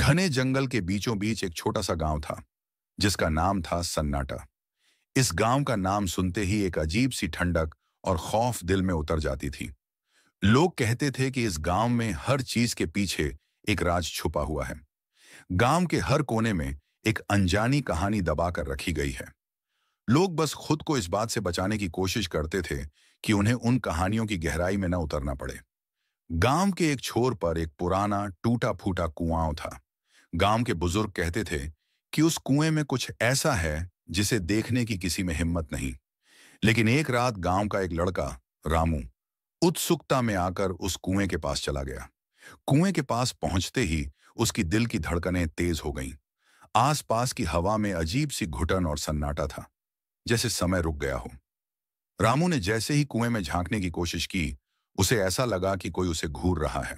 घने जंगल के बीचों बीच एक छोटा सा गांव था जिसका नाम था सन्नाटा इस गांव का नाम सुनते ही एक अजीब सी ठंडक और खौफ दिल में उतर जाती थी लोग कहते थे कि इस गांव में हर चीज के पीछे एक राज छुपा हुआ है गांव के हर कोने में एक अनजानी कहानी दबा कर रखी गई है लोग बस खुद को इस बात से बचाने की कोशिश करते थे कि उन्हें उन कहानियों की गहराई में न उतरना पड़े गांव के एक छोर पर एक पुराना टूटा फूटा कुआं था गांव के बुजुर्ग कहते थे कि उस कुएं में कुछ ऐसा है जिसे देखने की किसी में हिम्मत नहीं लेकिन एक रात गांव का एक लड़का रामू उत्सुकता में आकर उस कुएं के पास चला गया कुएं के पास पहुंचते ही उसकी दिल की धड़कनें तेज हो गईं। आसपास की हवा में अजीब सी घुटन और सन्नाटा था जैसे समय रुक गया हो रामू ने जैसे ही कुएं में झांकने की कोशिश की उसे ऐसा लगा कि कोई उसे घूर रहा है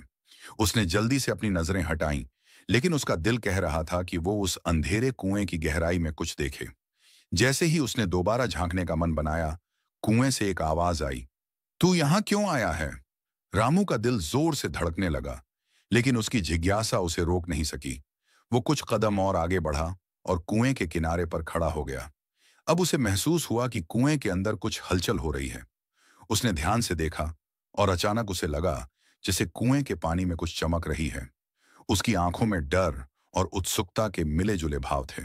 उसने जल्दी से अपनी नजरें हटाईं लेकिन उसका दिल कह रहा था कि वो उस अंधेरे कुएं की गहराई में कुछ देखे जैसे ही उसने दोबारा झांकने का मन बनाया कुएं से एक आवाज आई तू यहां क्यों आया है रामू का दिल जोर से धड़कने लगा लेकिन उसकी जिज्ञासा उसे रोक नहीं सकी वो कुछ कदम और आगे बढ़ा और कुएं के किनारे पर खड़ा हो गया अब उसे महसूस हुआ कि कुएं के अंदर कुछ हलचल हो रही है उसने ध्यान से देखा और अचानक उसे लगा जैसे कुएं के पानी में कुछ चमक रही है उसकी आंखों में डर और उत्सुकता के मिले जुले भाव थे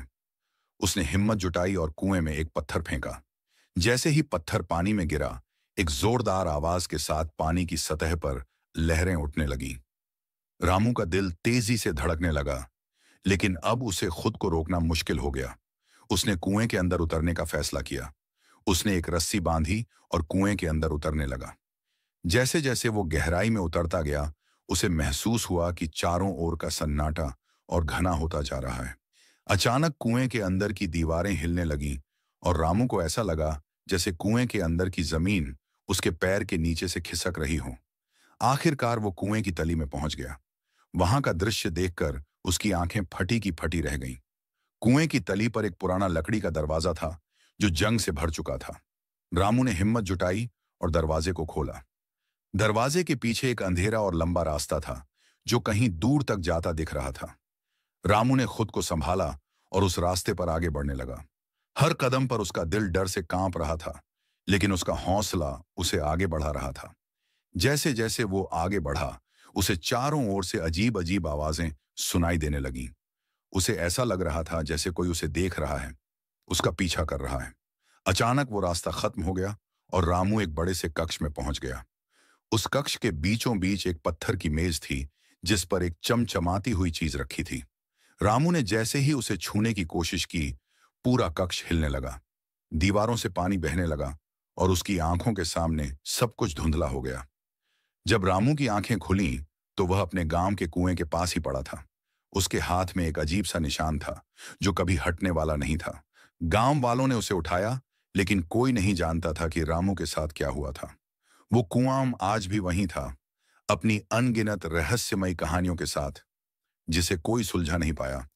उसने हिम्मत जुटाई और कुएं में एक पत्थर फेंका जैसे ही पत्थर पानी में गिरा एक जोरदार आवाज के साथ पानी की सतह पर लहरें उठने लगी रामू का दिल तेजी से धड़कने लगा लेकिन अब उसे खुद को रोकना मुश्किल हो गया उसने कुएं के अंदर उतरने का फैसला किया उसने एक रस्सी बांधी और कुएं के अंदर उतरने लगा जैसे जैसे वो गहराई में उतरता गया उसे महसूस हुआ कि चारों ओर का सन्नाटा और घना होता जा रहा है अचानक कुएं के अंदर की दीवारें हिलने लगीं और रामू को ऐसा लगा जैसे कुएं के अंदर की जमीन उसके पैर के नीचे से खिसक रही हो आखिरकार वो कुएं की तली में पहुंच गया वहां का दृश्य देखकर उसकी आंखें फटी की फटी रह गईं। कुएं की तली पर एक पुराना लकड़ी का दरवाजा था जो जंग से भर चुका था रामू ने हिम्मत जुटाई और दरवाजे को खोला दरवाजे के पीछे एक अंधेरा और लंबा रास्ता था जो कहीं दूर तक जाता दिख रहा था रामू ने खुद को संभाला और उस रास्ते पर आगे बढ़ने लगा हर कदम पर उसका दिल डर से कांप रहा था लेकिन उसका हौसला उसे आगे बढ़ा रहा था जैसे जैसे वो आगे बढ़ा उसे चारों ओर से अजीब अजीब आवाजें सुनाई देने लगीं उसे ऐसा लग रहा था जैसे कोई उसे देख रहा है उसका पीछा कर रहा है अचानक वो रास्ता खत्म हो गया और रामू एक बड़े से कक्ष में पहुंच गया उस कक्ष के बीचों बीच एक पत्थर की मेज थी जिस पर एक चमचमाती हुई चीज रखी थी रामू ने जैसे ही उसे छूने की कोशिश की पूरा कक्ष हिलने लगा दीवारों से पानी बहने लगा और उसकी आंखों के सामने सब कुछ धुंधला हो गया जब रामू की आंखें खुली तो वह अपने गांव के कुएं के पास ही पड़ा था उसके हाथ में एक अजीब सा निशान था जो कभी हटने वाला नहीं था गांव वालों ने उसे उठाया लेकिन कोई नहीं जानता था कि रामू के साथ क्या हुआ था वो कुआम आज भी वहीं था अपनी अनगिनत रहस्यमयी कहानियों के साथ जिसे कोई सुलझा नहीं पाया